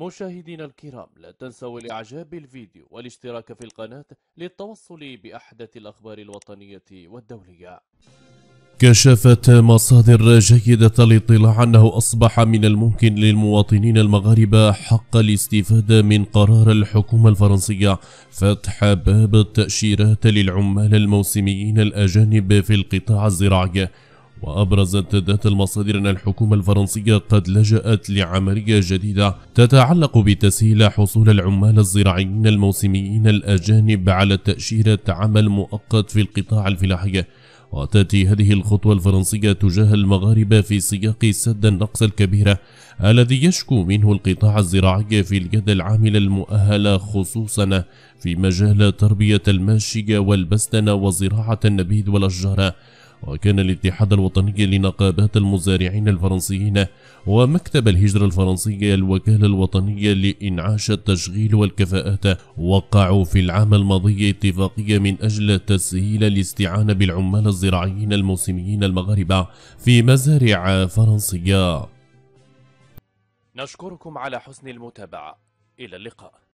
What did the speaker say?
مشاهدينا الكرام لا تنسوا الإعجاب بالفيديو والاشتراك في القناة للتوصل بأحدث الأخبار الوطنية والدولية كشفت مصادر جيدة الاطلاع أنه أصبح من الممكن للمواطنين المغاربة حق الاستفادة من قرار الحكومة الفرنسية فتح باب التأشيرات للعمال الموسميين الأجانب في القطاع الزراعي وأبرزت ذات المصادر أن الحكومة الفرنسية قد لجأت لعملية جديدة تتعلق بتسهيل حصول العمال الزراعيين الموسميين الأجانب على تأشيرة عمل مؤقت في القطاع الفلاحي وتأتي هذه الخطوة الفرنسية تجاه المغاربة في سياق سد النقص الكبير الذي يشكو منه القطاع الزراعي في اليد العاملة المؤهلة خصوصا في مجال تربية الماشية والبستنة وزراعة النبيذ والأشجار وكان الاتحاد الوطني لنقابات المزارعين الفرنسيين ومكتب الهجرة الفرنسية الوكالة الوطنية لإنعاش التشغيل والكفاءات وقعوا في العام الماضي اتفاقية من أجل تسهيل الاستعانة بالعمال الزراعيين الموسميين المغاربة في مزارع فرنسية نشكركم على حسن المتابعة إلى اللقاء